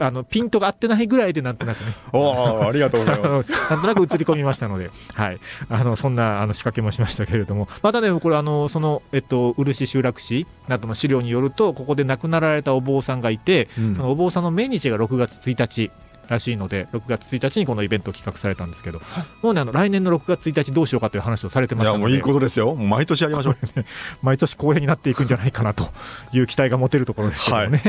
あのピントが合ってないぐらいで、なんとなくね、おありがとうございます。なんとなく写り込みましたので、はい、あのそんなあの仕掛けもしましたけれども、またね、これあのその、えっと、漆集落市などの資料によるとここで亡くなられたお坊さんがいて、うん、そのお坊さんの命日が6月1日らしいので6月1日にこのイベント企画されたんですけど、もうねあの来年の6月1日どうしようかという話をされてましたのでいいいことですよ毎年やりましょう、ね、毎年公平になっていくんじゃないかなという期待が持てるところですけどね、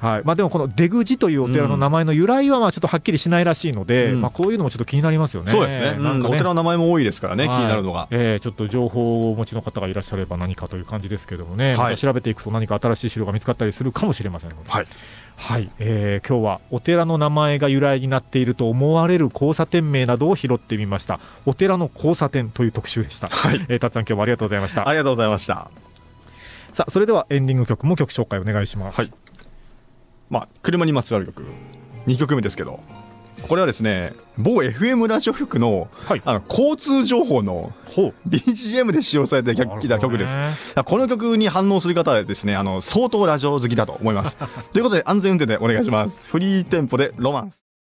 はい、はい、まあ、でもこの出口というお寺の名前の由来はまあちょっとはっきりしないらしいので、うん、まあ、こういうのもちょっと気になりますよねそうですね、うん、なんか、お寺の名前も多いですからね、気になるのが、えー、ちょっと情報をお持ちの方がいらっしゃれば何かという感じですけどもね、はま、調べていくと何か新しい資料が見つかったりするかもしれませんので。はいはい、えー、今日はお寺の名前が由来になっていると思われる交差点名などを拾ってみましたお寺の交差点という特集でした、はいえー、達さん今日はありがとうございましたありがとうございましたさあそれではエンディング曲も曲紹介お願いします、はい、まあ、車にまつわる曲2曲目ですけどこれはですね某 FM ラジオ局のはい、あの交通情報の BGM で使用されてきた曲です、ね、この曲に反応する方はですねあの相当ラジオ好きだと思います ということで安全運転でお願いしますフリーテンポでロマンス